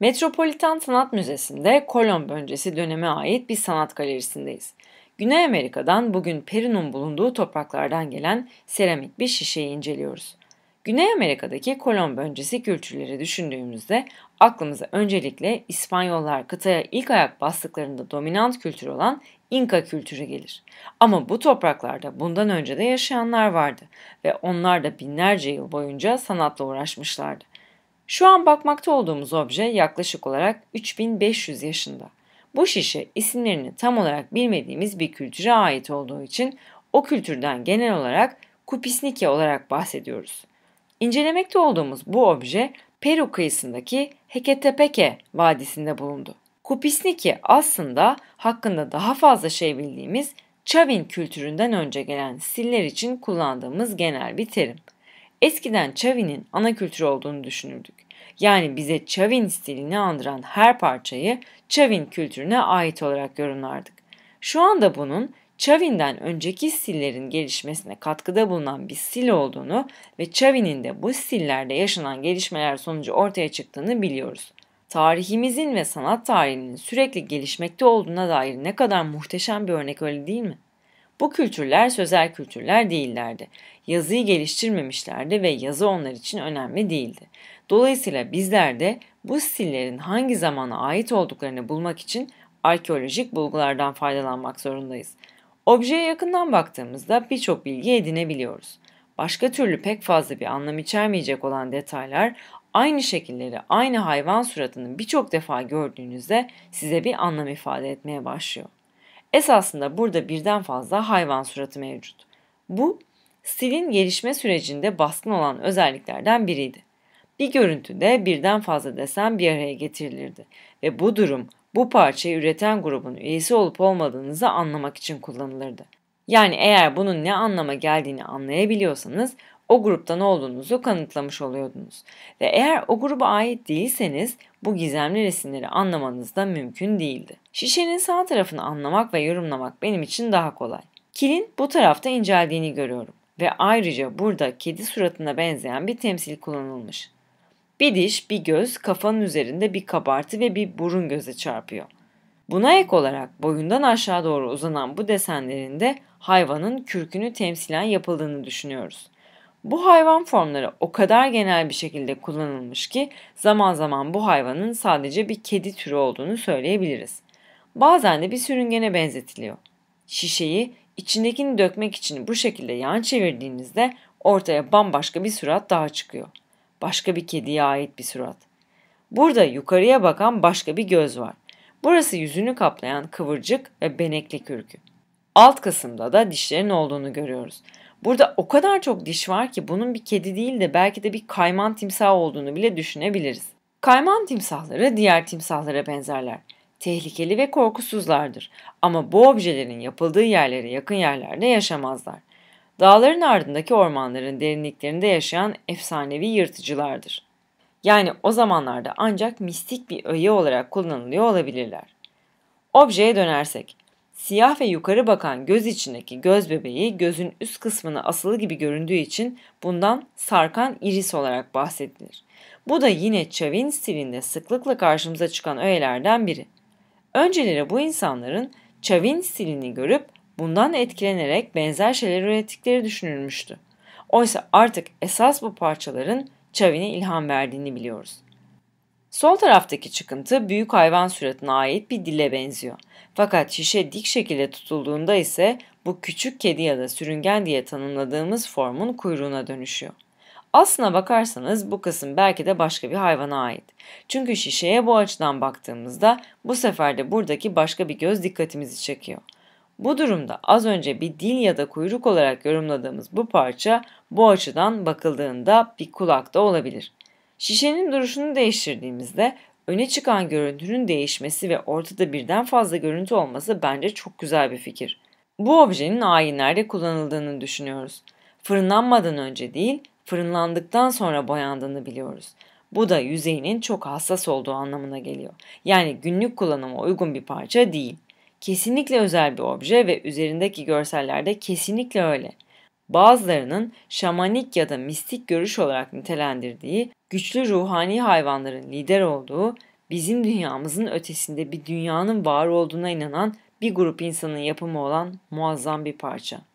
Metropolitan Sanat Müzesi'nde Kolomb öncesi döneme ait bir sanat galerisindeyiz. Güney Amerika'dan bugün Peru'nun bulunduğu topraklardan gelen seramik bir şişeyi inceliyoruz. Güney Amerika'daki Kolomb öncesi kültürleri düşündüğümüzde aklımıza öncelikle İspanyollar kıtaya ilk ayak bastıklarında dominant kültür olan İnka kültürü gelir. Ama bu topraklarda bundan önce de yaşayanlar vardı ve onlar da binlerce yıl boyunca sanatla uğraşmışlardı. Şu an bakmakta olduğumuz obje yaklaşık olarak 3500 yaşında. Bu şişe isimlerini tam olarak bilmediğimiz bir kültüre ait olduğu için o kültürden genel olarak Kupisnike olarak bahsediyoruz. İncelemekte olduğumuz bu obje Peru kıyısındaki Heketepeke Vadisi'nde bulundu. Kupisniki aslında hakkında daha fazla şey bildiğimiz Çavin kültüründen önce gelen siller için kullandığımız genel bir terim. Eskiden Çavin'in ana kültürü olduğunu düşünürdük. Yani bize Çavin stilini andıran her parçayı Çavin kültürüne ait olarak yorumlardık. Şu anda bunun Çavin'den önceki stillerin gelişmesine katkıda bulunan bir stil olduğunu ve Çavin'in de bu stillerde yaşanan gelişmeler sonucu ortaya çıktığını biliyoruz. Tarihimizin ve sanat tarihinin sürekli gelişmekte olduğuna dair ne kadar muhteşem bir örnek öyle değil mi? Bu kültürler sözel kültürler değillerdi. Yazıyı geliştirmemişlerdi ve yazı onlar için önemli değildi. Dolayısıyla bizler de bu stillerin hangi zamana ait olduklarını bulmak için arkeolojik bulgulardan faydalanmak zorundayız. Objeye yakından baktığımızda birçok bilgi edinebiliyoruz. Başka türlü pek fazla bir anlam içermeyecek olan detaylar aynı şekilleri, aynı hayvan suratını birçok defa gördüğünüzde size bir anlam ifade etmeye başlıyor. Esasında burada birden fazla hayvan suratı mevcut. Bu, stilin gelişme sürecinde baskın olan özelliklerden biriydi. Bir görüntüde birden fazla desen bir araya getirilirdi ve bu durum bu parçayı üreten grubun üyesi olup olmadığınızı anlamak için kullanılırdı. Yani eğer bunun ne anlama geldiğini anlayabiliyorsanız o gruptan olduğunuzu kanıtlamış oluyordunuz. Ve eğer o gruba ait değilseniz bu gizemli resimleri anlamanız da mümkün değildi. Şişenin sağ tarafını anlamak ve yorumlamak benim için daha kolay. Kilin bu tarafta inceldiğini görüyorum ve ayrıca burada kedi suratına benzeyen bir temsil kullanılmış. Bir diş, bir göz, kafanın üzerinde bir kabartı ve bir burun göze çarpıyor. Buna ek olarak boyundan aşağı doğru uzanan bu desenlerin de hayvanın kürkünü temsilen yapıldığını düşünüyoruz. Bu hayvan formları o kadar genel bir şekilde kullanılmış ki zaman zaman bu hayvanın sadece bir kedi türü olduğunu söyleyebiliriz. Bazen de bir sürüngene benzetiliyor. Şişeyi içindekini dökmek için bu şekilde yan çevirdiğinizde ortaya bambaşka bir surat daha çıkıyor. Başka bir kediye ait bir surat. Burada yukarıya bakan başka bir göz var. Burası yüzünü kaplayan kıvırcık ve benekli kürkü. Alt kısımda da dişlerin olduğunu görüyoruz. Burada o kadar çok diş var ki bunun bir kedi değil de belki de bir kayman timsah olduğunu bile düşünebiliriz. Kayman timsahları diğer timsahlara benzerler. Tehlikeli ve korkusuzlardır ama bu objelerin yapıldığı yerlere yakın yerlerde yaşamazlar. Dağların ardındaki ormanların derinliklerinde yaşayan efsanevi yırtıcılardır. Yani o zamanlarda ancak mistik bir öğe olarak kullanılıyor olabilirler. Objeye dönersek, Siyah ve yukarı bakan göz içindeki göz bebeği gözün üst kısmına asılı gibi göründüğü için bundan sarkan iris olarak bahsedilir. Bu da yine Chavin stilinde sıklıkla karşımıza çıkan öğelerden biri. Önceleri bu insanların Chavin stilini görüp bundan etkilenerek benzer şeyler ürettikleri düşünülmüştü. Oysa artık esas bu parçaların Çavin'e ilham verdiğini biliyoruz. Sol taraftaki çıkıntı büyük hayvan suratına ait bir dile benziyor. Fakat şişe dik şekilde tutulduğunda ise bu küçük kedi ya da sürüngen diye tanımladığımız formun kuyruğuna dönüşüyor. Aslına bakarsanız bu kısım belki de başka bir hayvana ait. Çünkü şişeye bu açıdan baktığımızda bu sefer de buradaki başka bir göz dikkatimizi çekiyor. Bu durumda az önce bir dil ya da kuyruk olarak yorumladığımız bu parça bu açıdan bakıldığında bir kulak da olabilir. Şişenin duruşunu değiştirdiğimizde öne çıkan görüntünün değişmesi ve ortada birden fazla görüntü olması bence çok güzel bir fikir. Bu objenin ayinlerde kullanıldığını düşünüyoruz. Fırınlanmadan önce değil, fırınlandıktan sonra boyandığını biliyoruz. Bu da yüzeyinin çok hassas olduğu anlamına geliyor. Yani günlük kullanıma uygun bir parça değil. Kesinlikle özel bir obje ve üzerindeki görsellerde kesinlikle öyle bazılarının şamanik ya da mistik görüş olarak nitelendirdiği güçlü ruhani hayvanların lider olduğu, bizim dünyamızın ötesinde bir dünyanın var olduğuna inanan bir grup insanın yapımı olan muazzam bir parça.